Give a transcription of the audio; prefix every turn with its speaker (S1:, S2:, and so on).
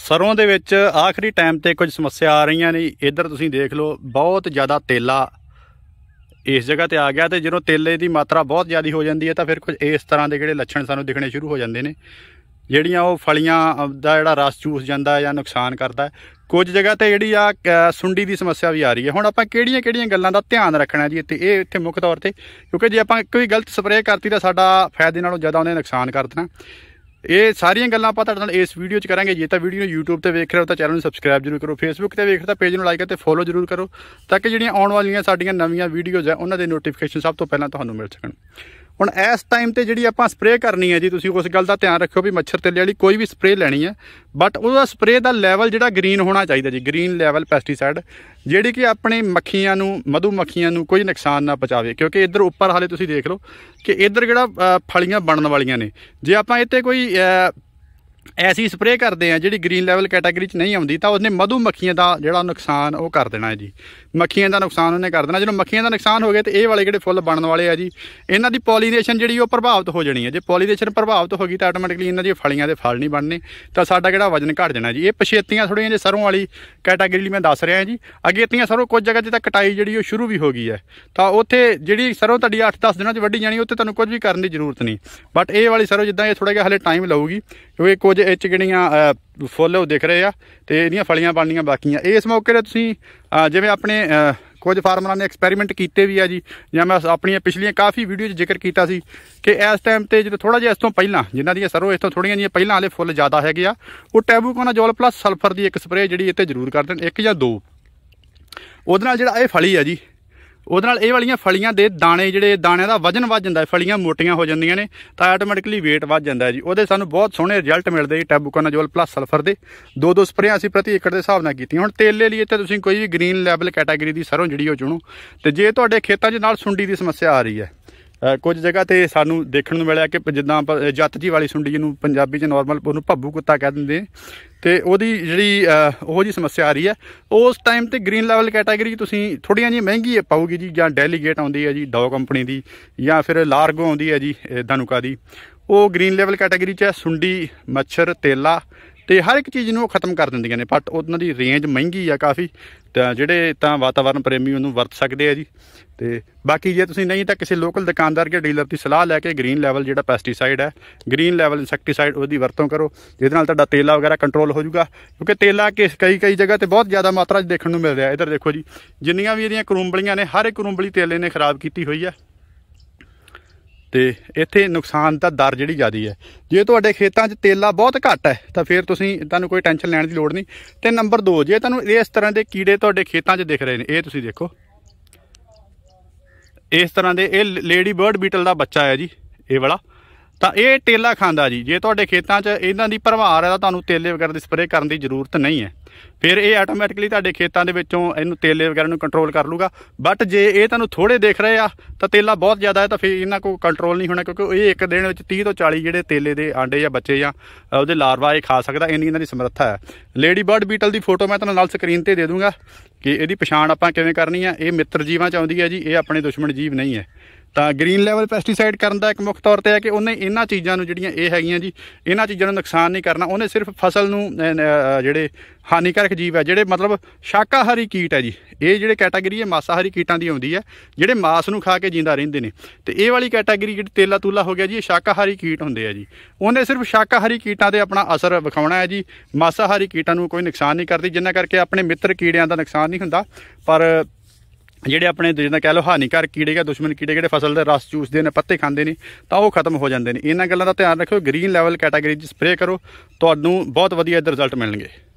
S1: ਸਰੋਂ ਦੇ ਵਿੱਚ ਆਖਰੀ ਟਾਈਮ ਤੇ ਕੁਝ ਸਮੱਸਿਆ ਆ ਰਹੀਆਂ ਨੇ ਇੱਧਰ ਤੁਸੀਂ ਦੇਖ ਲਓ ਬਹੁਤ ਜ਼ਿਆਦਾ ਤੇਲਾ ਇਸ ਜਗ੍ਹਾ ਤੇ ਆ ਗਿਆ ਤੇ ਜਦੋਂ ਤੇਲੇ ਦੀ ਮਾਤਰਾ ਬਹੁਤ ਜ਼ਿਆਦਾ ਹੋ ਜਾਂਦੀ ਹੈ ਤਾਂ ਫਿਰ ਕੁਝ ਇਸ ਤਰ੍ਹਾਂ ਦੇ ਜਿਹੜੇ ਲੱਛਣ ਸਾਨੂੰ ਦਿਖਣੇ ਸ਼ੁਰੂ ਹੋ ਜਾਂਦੇ ਨੇ ਜਿਹੜੀਆਂ ਉਹ ਫਲੀਆਂ ਦਾ ਜਿਹੜਾ ਰਸ ਚੂਸ ਜਾਂਦਾ ਜਾਂ ਨੁਕਸਾਨ ਕਰਦਾ ਕੁਝ ਜਗ੍ਹਾ ਤੇ ਜਿਹੜੀ ਆ ਸੁੰਡੀ ਦੀ ਸਮੱਸਿਆ ਵੀ ਆ ਰਹੀ ਹੈ ਹੁਣ ਆਪਾਂ ਕਿਹੜੀਆਂ-ਕਿਹੜੀਆਂ ਗੱਲਾਂ ਦਾ ਧਿਆਨ ਰੱਖਣਾ ਜੀ ਇੱਥੇ ਇਹ ਇੱਥੇ ਮੁੱਖ ਤੌਰ ਤੇ ਕਿਉਂਕਿ ਜੇ ਆਪਾਂ ਕੋਈ ਗਲਤ ਸਪਰੇਅ ਕਰਤੀ ਤਾਂ ਸਾਡਾ ਫਾਇਦੇ ਨਾਲੋਂ ਜ਼ਿਆਦਾ ਉਹਨੇ ਨੁਕਸਾਨ ਕਰ ਦੇਣਾ ਇਹ ਸਾਰੀਆਂ ਗੱਲਾਂ ਆਪਾਂ ਤੁਹਾਡੇ ਨਾਲ ਇਸ ਵੀਡੀਓ 'ਚ ਕਰਾਂਗੇ ਜੇ ਤਾਂ ਵੀਡੀਓ ਨੂੰ YouTube ਤੇ ਵੇਖ ਰਹੇ ਹੋ ਤਾਂ ਚੈਨਲ ਨੂੰ ਸਬਸਕ੍ਰਾਈਬ ਜ਼ਰੂਰ ਕਰੋ Facebook ਤੇ ਵੇਖ ਰਹੇ ਤਾਂ ਪੇਜ ਨੂੰ ਲਾਈਕ ਅਤੇ ਫੋਲੋ ਜ਼ਰੂਰ ਕਰੋ ਤਾਂ ਕਿ ਜਿਹੜੀਆਂ ਆਉਣ ਵਾਲੀਆਂ ਸਾਡੀਆਂ ਨਵੀਆਂ ਵੀਡੀਓਜ਼ ਆ ਉਹਨਾਂ ਦੇ ਨੋਟੀਫਿਕੇਸ਼ਨ ਸਭ ਤੋਂ ਪਹਿਲਾਂ ਤੁਹਾਨੂੰ ਮਿਲ ਸਕਣ ਹੁਣ ਇਸ ਟਾਈਮ ਤੇ ਜਿਹੜੀ ਆਪਾਂ ਸਪਰੇਅ ਕਰਨੀ ਹੈ ਜੀ ਤੁਸੀਂ ਉਸ ਗੱਲ ਦਾ ਧਿਆਨ ਰੱਖਿਓ ਵੀ ਮੱਛਰ ਤੇਲੇ ਵਾਲੀ ਕੋਈ ਵੀ ਸਪਰੇਅ ਲੈਣੀ ਹੈ ਬਟ ਉਹਦਾ ਸਪਰੇਅ ਦਾ ਲੈਵਲ ਜਿਹੜਾ ਗ੍ਰੀਨ ਹੋਣਾ ਚਾਹੀਦਾ ਜੀ ਗ੍ਰੀਨ ਲੈਵਲ ਪੈਸਟੀਸਾਈਡ ਜਿਹੜੀ ਕਿ ਆਪਣੇ ਮੱਖੀਆਂ ਨੂੰ ਮਧੂ ਮੱਖੀਆਂ ਨੂੰ ਕੋਈ ਨੁਕਸਾਨ ਨਾ ਪਹੁੰਚਾਵੇ ਕਿਉਂਕਿ ਇੱਧਰ ਉੱਪਰ ਹਾਲੇ ਤੁਸੀਂ ਦੇਖ ਲਓ ਕਿ ਇੱਧਰ ਜਿਹੜਾ ਫਲੀਆਂ ਬਣਨ ਵਾਲੀਆਂ ਨੇ ਜੇ ਆਪਾਂ ਇੱਥੇ ਕੋਈ ਐਸੀ ਸਪਰੇਅ ਕਰਦੇ ਆ ਜਿਹੜੀ ਗ੍ਰੀਨ ਲੈਵਲ ਕੈਟਾਗਰੀ 'ਚ ਨਹੀਂ ਆਉਂਦੀ ਤਾਂ ਉਹਨੇ ਮਧੂ ਮੱਖੀਆਂ ਦਾ ਜਿਹੜਾ ਨੁਕਸਾਨ ਉਹ ਕਰ ਦੇਣਾ ਹੈ ਜੀ ਮੱਖੀਆਂ ਦਾ ਨੁਕਸਾਨ ਉਹਨੇ ਕਰ ਦੇਣਾ ਜਦੋਂ ਮੱਖੀਆਂ ਦਾ ਨੁਕਸਾਨ ਹੋ ਗਿਆ ਤੇ ਇਹ ਵਾਲੇ ਜਿਹੜੇ ਫੁੱਲ ਬਣਨ ਵਾਲੇ ਆ ਜੀ ਇਹਨਾਂ ਦੀ ਪੋਲੀਨੇਸ਼ਨ ਜਿਹੜੀ ਉਹ ਪ੍ਰਭਾਵਿਤ ਹੋ ਜਾਣੀ ਹੈ ਜੇ ਪੋਲੀਨੇਸ਼ਨ ਪ੍ਰਭਾਵਿਤ ਹੋ ਗਈ ਤਾਂ ਆਟੋਮੈਟਿਕਲੀ ਇਹਨਾਂ ਦੀਆਂ ਫਲੀਆਂ ਦੇ ਫਲ ਨਹੀਂ ਬਣਨੇ ਤਾਂ ਸਾਡਾ ਜਿਹੜਾ ਵਜਨ ਘਟ ਜਾਣਾ ਜੀ ਇਹ ਪਛੇਤੀਆਂ ਥੋੜੀਆਂ ਜੇ ਸਰੋਂ ਵਾਲੀ ਕੈਟਾਗਰੀ ਲਈ ਮੈਂ ਦੱਸ ਰਿਹਾ ਜੀ ਅੱਗੇ ਇਤੀਆਂ ਸਰੋਂ ਕੁਝ ਜਗ੍ਹਾ 'ਤੇ ਤਾਂ ਕਟਾਈ ਜਿਹੜੀ ਉਹ ਸ਼ੁਰੂ ਵੀ ਹੋ ਗਈ ਹੈ ਤਾਂ ਉੱਥੇ ਜਿਹੜੀ ਸਰੋਂ ਤੁਹਾਡੀ 8-10 ਦਿਨਾਂ 'ਚ ਵੱਢੀ ਜਾਣੀ ਉੱਥੇ ਤੁਹਾਨੂੰ ਕੁਝ ਵੀ ਕਰਨ ਦੀ ਜ਼ਰੂਰਤ ਨਹੀਂ ਬਟ ਇਹ ਵਾਲੀ ਸਰੋਂ ਜਿੱਦਾਂ ਇਹ ਥੋੜਾ ਜਿਹਾ ਹਲੇ ਟਾਈਮ ਲਊਗੀ ਕਿਉਂਕਿ ਕੁਝ ਇਹ ਚਿਕਣੀਆਂ ਫੁੱਲ ਉਹ ਦਿਖ ਰਹੇ ਆ ਤੇ ਇਹਦੀਆਂ ਫਲੀਆਂ ਬਣਨੀਆਂ ਬਾਕੀਆਂ ਇਸ ਮੌਕੇ ਤੇ ਤੁਸੀਂ ਜਿਵੇਂ ਆਪਣੇ ਕੁਝ ਫਾਰਮਰਾਂ ਨੇ ਐਕਸਪੈਰੀਮੈਂਟ ਕੀਤੇ ਵੀ ਆ ਜੀ ਜਾਂ ਮੈਂ ਆਪਣੀਆਂ ਪਿਛਲੀਆਂ ਕਾਫੀ ਵੀਡੀਓ 'ਚ ਜ਼ਿਕਰ ਕੀਤਾ ਸੀ ਕਿ ਇਸ ਟਾਈਮ ਤੇ ਜਦੋਂ ਥੋੜਾ ਜਿਹਾ ਇਸ ਤੋਂ ਪਹਿਲਾਂ ਜਿਨ੍ਹਾਂ ਦੀਆਂ ਸਰੋਂ ਇਸ ਤੋਂ ਥੋੜੀਆਂ ਜੀਆਂ ਪਹਿਲਾਂ ਵਾਲੇ ਫੁੱਲ ਜ਼ਿਆਦਾ ਹੈਗੇ ਆ ਉਹ ਟੈਬੂਕੋਨਾਜੋਲ ਪਲੱਸ ਸਲਫਰ ਦੀ ਇੱਕ ਸਪਰੇਅ ਜਿਹੜੀ ਇੱਥੇ ਜ਼ਰੂਰ ਕਰ ਦੇਣ ਇੱਕ ਜਾਂ ਦੋ ਉਹਦੇ ਨਾਲ ਜਿਹੜਾ ਇਹ ਫਲੀ ਆ ਜੀ ਉਹਦੇ ਨਾਲ ਇਹ ਵਾਲੀਆਂ ਫਲੀਆਂ ਦੇ ਦਾਣੇ ਜਿਹੜੇ ਦਾਣਿਆਂ ਦਾ ਵਜਨ ਵੱਧ ਜਾਂਦਾ ਹੈ ਫਲੀਆਂ ਮੋਟੀਆਂ ਹੋ ਜਾਂਦੀਆਂ ਨੇ ਤਾਂ ਆਟੋਮੈਟਿਕਲੀ weight ਵੱਧ ਜਾਂਦਾ ਹੈ ਜੀ ਉਹਦੇ ਸਾਨੂੰ ਬਹੁਤ ਸੋਹਣੇ ਰਿਜ਼ਲਟ ਮਿਲਦੇ ਜੀ ਟੈਬੂਕਾਨਾਜੋਲ ਪਲੱਸ ਸਲਫਰ ਦੇ ਦੋ ਦੋ ਸਪਰੇਆਂ ਅਸੀਂ ਪ੍ਰਤੀ ਏਕੜ ਦੇ ਹਿਸਾਬ ਨਾਲ ਕੀਤੀਆਂ ਹੁਣ ਤੇਲੇ ਲਈ ਤੇ ਤੁਸੀਂ ਕੋਈ ਵੀ ਗ੍ਰੀਨ ਲੈਵਲ ਕੈਟਾਗਰੀ ਦੀ ਸਰੋਂ ਜਿਹੜੀ ਉਹ ਚੁਣੋ ਤੇ ਜੇ ਤੁਹਾਡੇ ਖੇਤਾਂ 'ਚ ਨਾਲ ਸੁੰਡੀ ਦੀ ਸਮੱਸਿਆ ਆ ਰਹੀ ਹੈ ਕੁਝ ਜਗ੍ਹਾ ਤੇ ਸਾਨੂੰ ਦੇਖਣ ਨੂੰ ਮਿਲਿਆ ਕਿ ਜਿੱਦਾਂ ਜੱਤ ਜੀ ਵਾਲੀ ਸੁੰਡੀ ਨੂੰ ਪੰਜਾਬੀ 'ਚ ਨਾਰਮਲ ਉਹਨੂੰ ਭੱਬੂ ਕੁੱਤਾ ਕਹਿ ਦਿੰਦੇ ਤੇ ਉਹਦੀ ਜਿਹੜੀ ਉਹ ਜੀ ਸਮੱਸਿਆ ਆ ਰਹੀ ਹੈ ਉਸ ਟਾਈਮ ਤੇ ਗ੍ਰੀਨ ਲੈਵਲ ਕੈਟਾਗਰੀ ਤੁਸੀਂ ਥੋੜੀਆਂ ਜੀ ਮਹਿੰਗੀ ਪਾਉਗੀ ਜੀ ਜਾਂ ਡੈਲੀਗੇਟ ਆਉਂਦੀ ਹੈ ਜੀ ਡੌ ਕੰਪਨੀ ਦੀ ਜਾਂ ਫਿਰ ਲਾਰਗੋ ਆਉਂਦੀ ਹੈ ਜੀ ਧਨੁਕਾ ਦੀ ਉਹ ਗ੍ਰੀਨ ਲੈਵਲ ਕੈਟਾਗਰੀ 'ਚ ਸੁੰਡੀ ਮੱਛਰ ਤੇਲਾ ਤੇ ਹਰ ਇੱਕ ਚੀਜ਼ ਨੂੰ ਖਤਮ ਕਰ ਦਿੰਦੀਆਂ ਨੇ ਬਟ ਉਹਨਾਂ ਦੀ ਰੇਂਜ ਮਹਿੰਗੀ ਆ ਕਾਫੀ ਤਾਂ ਜਿਹੜੇ ਤਾਂ ਵਾਤਾਵਰਣ ਪ੍ਰੇਮੀ ਉਹਨੂੰ ਵਰਤ ਸਕਦੇ ਆ ਜੀ ਤੇ ਬਾਕੀ ਜੇ ਤੁਸੀਂ ਨਹੀਂ ਤਾਂ ਕਿਸੇ ਲੋਕਲ ਦੁਕਾਨਦਾਰ ਜਾਂ ਡੀਲਰ ਦੀ ਸਲਾਹ ਲੈ ਕੇ ਗ੍ਰੀਨ ਲੈਵਲ ਜਿਹੜਾ ਪੈਸਟੀਸਾਈਡ ਹੈ ਗ੍ਰੀਨ ਲੈਵਲ ਇਨਸੈਕਟੀਸਾਈਡ ਉਹਦੀ ਵਰਤੋਂ ਕਰੋ ਜਿਹਦੇ ਨਾਲ ਤੁਹਾਡਾ ਤੇਲਾ ਵਗੈਰਾ ਕੰਟਰੋਲ ਹੋ ਜਾਊਗਾ ਕਿਉਂਕਿ ਤੇਲਾ ਕਿਸ ਕਈ ਕਈ ਜਗ੍ਹਾ ਤੇ ਬਹੁਤ ਜ਼ਿਆਦਾ ਮਾਤਰਾ 'ਚ ਦੇਖਣ ਨੂੰ ਮਿਲ ਰਿਹਾ ਇਧਰ ਦੇਖੋ ਜੀ ਜਿੰਨੀਆਂ ਵੀ ਇਹਦੀਆਂ ਕਰੂੰਬਲੀਆਂ ਨੇ ਹਰ ਇੱਕ ਕਰੂੰਬਲੀ ਤੇਲੇ ਨੇ ਖਰਾਬ ਕੀਤੀ ਹੋਈ ਹੈ ਤੇ ਇੱਥੇ ਨੁਕਸਾਨ ਤਾਂ ਦਰ ਜਿਹੜੀ ਜ਼ਿਆਦੀ ਹੈ ਜੇ ਤੁਹਾਡੇ ਖੇਤਾਂ 'ਚ ਤੇਲਾ ਬਹੁਤ ਘੱਟ ਹੈ ਤਾਂ ਫਿਰ ਤੁਸੀਂ ਤੁਹਾਨੂੰ ਕੋਈ ਟੈਨਸ਼ਨ ਲੈਣ ਦੀ ਲੋੜ ਨਹੀਂ ਤੇ ਨੰਬਰ 2 ਜੇ ਤੁਹਾਨੂੰ ਇਸ ਤਰ੍ਹਾਂ ਦੇ ਕੀੜੇ ਤੁਹਾਡੇ ਖੇਤਾਂ 'ਚ ਦਿਖ ਰਹੇ ਨੇ ਇਹ ਤੁਸੀਂ ਦੇਖੋ ਇਸ ਤਰ੍ਹਾਂ ਦੇ ਇਹ ਲੇਡੀ ਬਰਡ ਬੀਟਲ ਦਾ ਬੱਚਾ ਹੈ ਜੀ ਇਹ ਵਾਲਾ ਤਾਂ ਇਹ ਟੇਲਾ ਖਾਂਦਾ ਜੀ ਜੇ ਤੁਹਾਡੇ ਖੇਤਾਂ 'ਚ ਇਹਨਾਂ ਦੀ ਭਰਮਾਰ ਹੈ ਤਾਂ ਤੁਹਾਨੂੰ ਤੇਲੇ ਵਗੈਰਾ ਦੀ ਸਪਰੇਅ ਕਰਨ ਦੀ ਜ਼ਰੂਰਤ ਨਹੀਂ ਹੈ ਫਿਰ ਇਹ ਆਟੋਮੈਟਿਕਲੀ ਤੁਹਾਡੇ ਖੇਤਾਂ ਦੇ ਵਿੱਚੋਂ ਇਹਨੂੰ ਤੇਲੇ ਵਗੈਰਾ ਨੂੰ ਕੰਟਰੋਲ ਕਰ ਲੂਗਾ ਬਟ ਜੇ ਇਹ ਤੁਹਾਨੂੰ ਥੋੜੇ ਦੇਖ ਰਹੇ ਆ ਤਾਂ ਤੇਲਾ ਬਹੁਤ ਜ਼ਿਆਦਾ ਹੈ ਤਾਂ ਫਿਰ ਇਹਨਾਂ ਕੋ ਕੰਟਰੋਲ ਨਹੀਂ ਹੋਣਾ ਕਿਉਂਕਿ ਇਹ ਇੱਕ ਦਿਨ ਵਿੱਚ 30 ਤੋਂ 40 ਜਿਹੜੇ ਤੇਲੇ ਦੇ ਆਂਡੇ ਜਾਂ ਬੱਚੇ ਜਾਂ ਉਹਦੇ ਲਾਰਵਾ ਇਹ ਖਾ ਸਕਦਾ ਇੰਨੀ ਇਹਨਾਂ ਦੀ ਸਮਰੱਥਾ ਹੈ ਲੇਡੀ ਬਰਡ ਬੀਟਲ ਦੀ ਫੋਟੋ ਮੈਂ ਤੁਹਾਨੂੰ ਨਾਲ ਸਕਰੀਨ ਤੇ ਦੇ ਦੂੰਗਾ ਕਿ ਇਹਦੀ ਪਛਾਣ ਆਪਾਂ ਕਿਵੇਂ ਕਰਨੀ ਆ ਇਹ ਮਿੱਤਰ ਜੀਵਾਂ ਚ ਆਉਂਦੀ ਹੈ ਜੀ ਇਹ ਆਪਣੇ ਦੁਸ਼ਮਣ ਜੀਵ ਨਹੀਂ ਹੈ ਤਾਂ ਗ੍ਰੀਨ ਲੈਵਲ ਪੈਸਟੀਸਾਈਡ ਕਰਨ ਦਾ ਇੱਕ ਮੁੱਖ ਤੌਰ ਤੇ ਹੈ ਕਿ ਉਹਨੇ ਇਹਨਾਂ ਚੀਜ਼ਾਂ ਨੂੰ ਜਿਹੜੀਆਂ ਇਹ ਹੈਗੀਆਂ ਜੀ ਇਹਨਾਂ ਚੀਜ਼ਾਂ ਨੂੰ ਨੁਕਸਾਨ ਨਹੀਂ ਕਰਨਾ ਉਹਨੇ ਸਿਰਫ ਫਸਲ ਨੂੰ ਜਿਹੜੇ ਹਾਨੀਕਾਰਕ ਜੀਵ ਹੈ ਜਿਹੜੇ ਮਤਲਬ ਸ਼ਾਕਾਹਾਰੀ ਕੀਟ ਹੈ ਜੀ ਇਹ ਜਿਹੜੇ ਕੈਟਾਗਰੀ ਹੈ ਮਾਸਾਹਾਰੀ ਕੀਟਾਂ ਦੀ ਆਉਂਦੀ ਹੈ ਜਿਹੜੇ ਮਾਸ ਨੂੰ ਖਾ ਕੇ ਜਿੰਦਾ ਰਹਿੰਦੇ ਨੇ ਤੇ ਇਹ ਵਾਲੀ ਕੈਟਾਗਰੀ ਜਿਹੜੀ ਤੇਲਾ ਤੂਲਾ ਹੋ ਗਿਆ ਜੀ ਇਹ ਸ਼ਾਕਾਹਾਰੀ ਕੀਟ ਹੁੰਦੇ ਆ ਜੀ ਉਹਨੇ ਸਿਰਫ ਸ਼ਾਕਾਹਾਰੀ ਕੀਟਾਂ ਤੇ ਆਪਣਾ ਅਸਰ ਵਿਖਾਉਣਾ ਹੈ ਜੀ ਮਾਸਾਹਾਰੀ ਕੀਟਾਂ ਨੂੰ ਕੋਈ ਨੁਕਸਾਨ ਨਹੀਂ ਕਰਦੀ ਜਿੰਨਾ ਕਰਕੇ ਆਪਣੇ ਮਿੱਤਰ ਕੀੜਿਆਂ ਦਾ ਨੁਕਸਾਨ ਨਹੀਂ ਹੁੰਦਾ ਪਰ ਜਿਹੜੇ ਆਪਣੇ ਦੁਸ਼ਮਣ ਕਹਿ ਲੋ ਹਾਨੀਕਾਰ ਕੀੜੇ ਜਾਂ ਦੁਸ਼ਮਣ ਕੀੜੇ ਜਿਹੜੇ ਫਸਲ ਦਾ ਰਸ ਚੂਸਦੇ ਨੇ ਪੱਤੇ ਖਾਂਦੇ ਨੇ ਤਾਂ ਉਹ ਖਤਮ ਹੋ ਜਾਂਦੇ ਨੇ ਇਹਨਾਂ ਗੱਲਾਂ ਦਾ ਧਿਆਨ ਰੱਖਿਓ ਗ੍ਰੀਨ ਲੈਵਲ ਕੈਟਾਗਰੀ 'ਚ ਸਪਰੇਅ ਕਰੋ ਤੁਹਾਨੂੰ ਬਹੁਤ ਵਧੀਆ ਰਿਜ਼ਲਟ ਮਿਲਣਗੇ